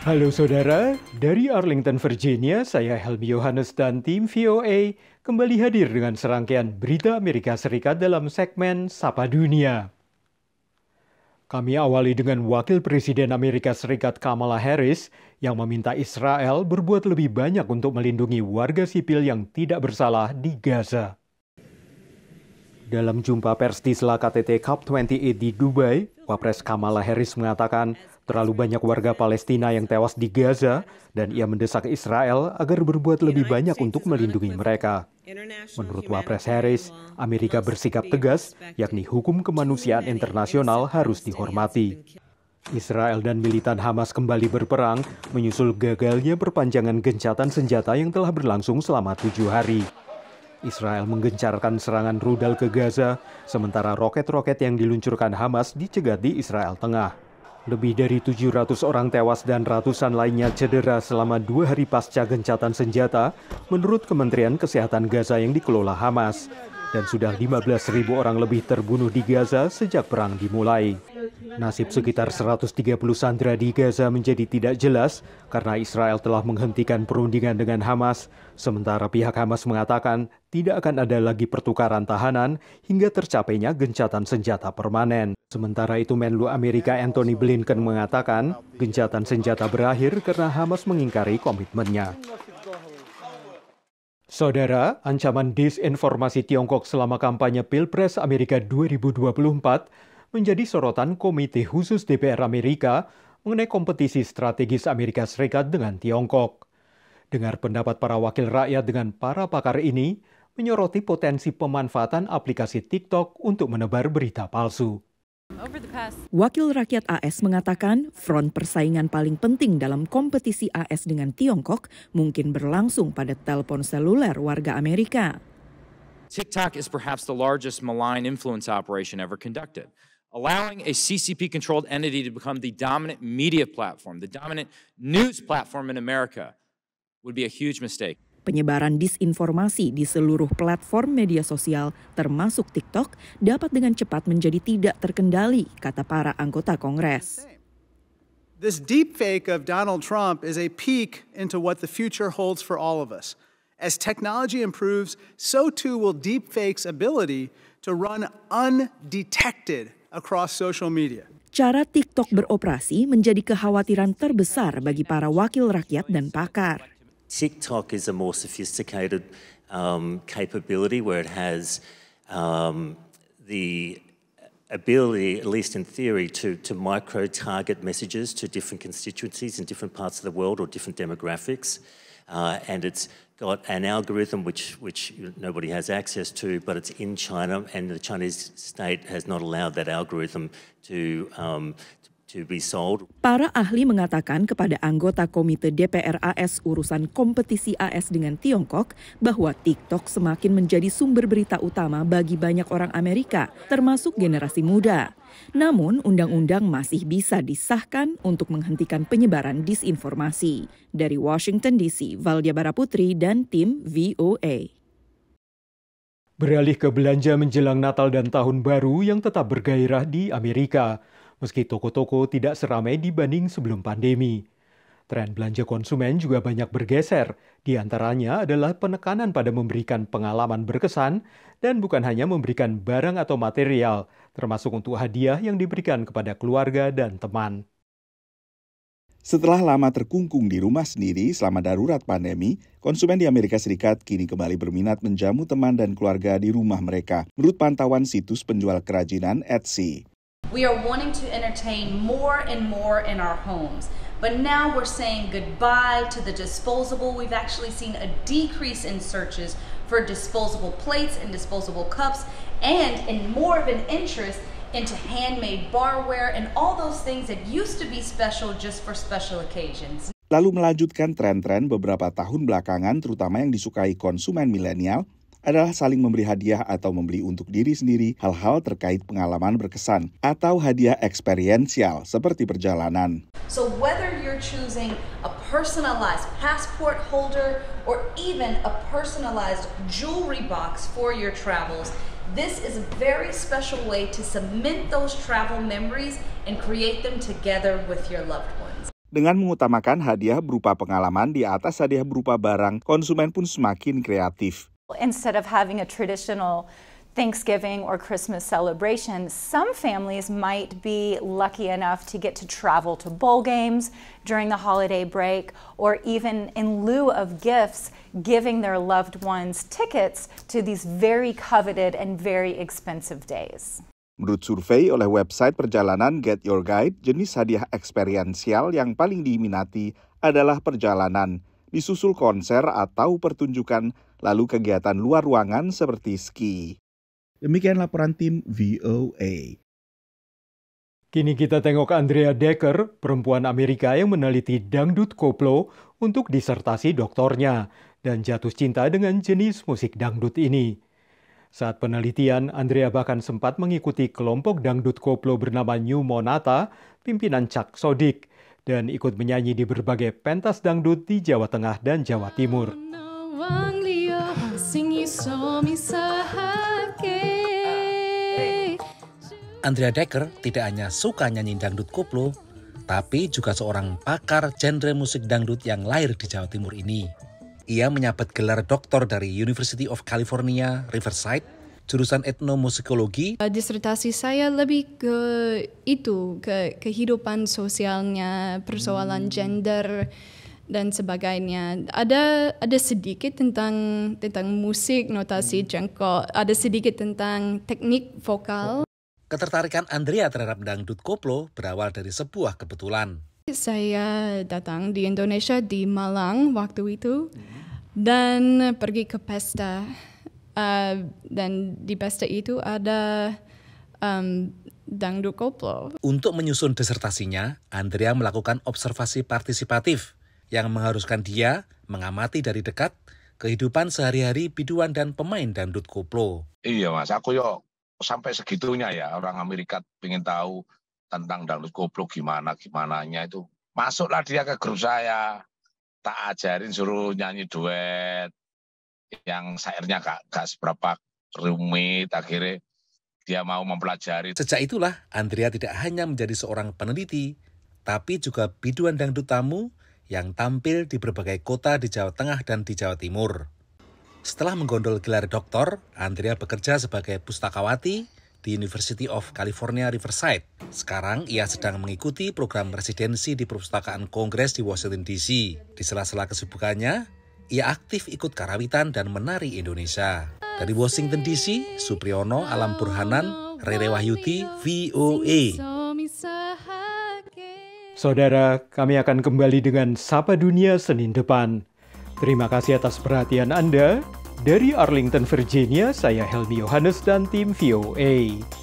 Halo saudara, dari Arlington, Virginia, saya Helmi Yohanes dan tim VOA kembali hadir dengan serangkaian berita Amerika Serikat dalam segmen Sapa Dunia. Kami awali dengan Wakil Presiden Amerika Serikat Kamala Harris yang meminta Israel berbuat lebih banyak untuk melindungi warga sipil yang tidak bersalah di Gaza. Dalam jumpa pers di sela KTT Cup 28 di Dubai, Wapres Kamala Harris mengatakan terlalu banyak warga Palestina yang tewas di Gaza dan ia mendesak Israel agar berbuat lebih banyak untuk melindungi mereka. Menurut Wapres Harris, Amerika bersikap tegas, yakni hukum kemanusiaan internasional harus dihormati. Israel dan militan Hamas kembali berperang, menyusul gagalnya perpanjangan gencatan senjata yang telah berlangsung selama tujuh hari. Israel menggencarkan serangan rudal ke Gaza, sementara roket-roket yang diluncurkan Hamas dicegat di Israel Tengah. Lebih dari 700 orang tewas dan ratusan lainnya cedera selama dua hari pasca gencatan senjata, menurut Kementerian Kesehatan Gaza yang dikelola Hamas dan sudah 15.000 orang lebih terbunuh di Gaza sejak perang dimulai. Nasib sekitar 130 sandera di Gaza menjadi tidak jelas karena Israel telah menghentikan perundingan dengan Hamas, sementara pihak Hamas mengatakan tidak akan ada lagi pertukaran tahanan hingga tercapainya gencatan senjata permanen. Sementara itu Menlu Amerika Anthony Blinken mengatakan gencatan senjata berakhir karena Hamas mengingkari komitmennya. Saudara, ancaman disinformasi Tiongkok selama kampanye Pilpres Amerika 2024 menjadi sorotan Komite Khusus DPR Amerika mengenai kompetisi strategis Amerika Serikat dengan Tiongkok. Dengar pendapat para wakil rakyat dengan para pakar ini menyoroti potensi pemanfaatan aplikasi TikTok untuk menebar berita palsu. Wakil rakyat AS mengatakan front persaingan paling penting dalam kompetisi AS dengan Tiongkok mungkin berlangsung pada telepon seluler warga Amerika. TikTok is perhaps the largest malign influence operation ever conducted. allowing a CCP controlled entity to become the dominant media platform, the dominant news platform in America, would be a huge mistake. Penyebaran disinformasi di seluruh platform media sosial, termasuk TikTok, dapat dengan cepat menjadi tidak terkendali, kata para anggota Kongres. This deep fake of Donald Trump is a peek into what the future holds for all of us. As technology improves, so too will deep fake's ability to run undetected across social media. Cara TikTok beroperasi menjadi kekhawatiran terbesar bagi para wakil rakyat dan pakar. TikTok is a more sophisticated um, capability where it has um, the ability, at least in theory, to, to micro target messages to different constituencies in different parts of the world or different demographics. Uh, and it's got an algorithm which, which nobody has access to, but it's in China, and the Chinese state has not allowed that algorithm to, um, to Para ahli mengatakan kepada anggota Komite DPR AS urusan kompetisi AS dengan Tiongkok bahwa TikTok semakin menjadi sumber berita utama bagi banyak orang Amerika, termasuk generasi muda. Namun, undang-undang masih bisa disahkan untuk menghentikan penyebaran disinformasi. Dari Washington DC, Valdia Baraputri dan tim VOA. Beralih ke belanja menjelang Natal dan Tahun Baru yang tetap bergairah di Amerika meski toko-toko tidak seramai dibanding sebelum pandemi. Tren belanja konsumen juga banyak bergeser, di antaranya adalah penekanan pada memberikan pengalaman berkesan dan bukan hanya memberikan barang atau material, termasuk untuk hadiah yang diberikan kepada keluarga dan teman. Setelah lama terkungkung di rumah sendiri selama darurat pandemi, konsumen di Amerika Serikat kini kembali berminat menjamu teman dan keluarga di rumah mereka, menurut pantauan situs penjual kerajinan Etsy. We are wanting to entertain more and more in our homes. But now we're saying goodbye to the disposable. We've actually seen a decrease in searches for disposable plates and disposable cups and in more of an interest into handmade barware and all those things that used to be special just for special occasions. Lalu melanjutkan tren-tren beberapa tahun belakangan terutama yang disukai konsumen milenial adalah saling memberi hadiah atau membeli untuk diri sendiri hal-hal terkait pengalaman berkesan atau hadiah eksperiensial seperti perjalanan. So whether you're choosing a personalized passport holder or even a personalized jewelry box for your travels, This is a very special way to cement those travel memories and create them together with your loved ones. Dengan mengutamakan hadiah berupa pengalaman di atas hadiah berupa barang, konsumen pun semakin kreatif. Instead of having a traditional Thanksgiving or Christmas celebration, some families might be lucky enough to get to travel to bowl games during the holiday break, or even in lieu of gifts, giving their loved ones tickets to these very coveted and very expensive days. Menurut survei oleh website perjalanan Get Your Guide, jenis hadiah eksperiensial yang paling diminati adalah perjalanan disusul konser atau pertunjukan, lalu kegiatan luar ruangan seperti ski. Demikian laporan tim VOA. Kini kita tengok Andrea Decker, perempuan Amerika yang meneliti dangdut koplo untuk disertasi doktornya dan jatuh cinta dengan jenis musik dangdut ini. Saat penelitian, Andrea bahkan sempat mengikuti kelompok dangdut koplo bernama New Monata, pimpinan Chuck Sodik, dan ikut menyanyi di berbagai pentas dangdut di Jawa Tengah dan Jawa Timur. Andrea Decker tidak hanya suka nyanyi dangdut koplo, tapi juga seorang pakar genre musik dangdut yang lahir di Jawa Timur ini. Ia menyabet gelar doktor dari University of California, Riverside jurusan etnomusikologi. Uh, disertasi saya lebih ke itu, ke kehidupan sosialnya, persoalan hmm. gender dan sebagainya. Ada ada sedikit tentang tentang musik, notasi hmm. jengkok, ada sedikit tentang teknik vokal. Oh. Ketertarikan Andrea terhadap dangdut koplo berawal dari sebuah kebetulan. Saya datang di Indonesia di Malang waktu itu hmm. dan pergi ke pesta Eh, dan di pesta itu ada um, dangdut koplo. Untuk menyusun disertasinya, Andrea melakukan observasi partisipatif yang mengharuskan dia mengamati dari dekat kehidupan sehari-hari biduan dan pemain dangdut koplo. Iya mas, aku yuk sampai segitunya ya orang Amerika ingin tahu tentang dangdut koplo gimana gimananya itu masuklah dia ke grup saya tak ajarin suruh nyanyi duet yang sairnya gak, gak seberapa rumit akhirnya dia mau mempelajari. Sejak itulah Andrea tidak hanya menjadi seorang peneliti, tapi juga biduan dangdut tamu yang tampil di berbagai kota di Jawa Tengah dan di Jawa Timur. Setelah menggondol gelar doktor, Andrea bekerja sebagai pustakawati di University of California Riverside. Sekarang ia sedang mengikuti program residensi di Perpustakaan Kongres di Washington DC. Di sela-sela kesibukannya, ia aktif ikut karawitan dan menari Indonesia. Dari Washington DC, Supriyono Alam Burhanan, Rere Wahyuti, VOA. Saudara, kami akan kembali dengan Sapa Dunia Senin depan. Terima kasih atas perhatian Anda. Dari Arlington, Virginia, saya Helmi Yohanes dan tim VOA.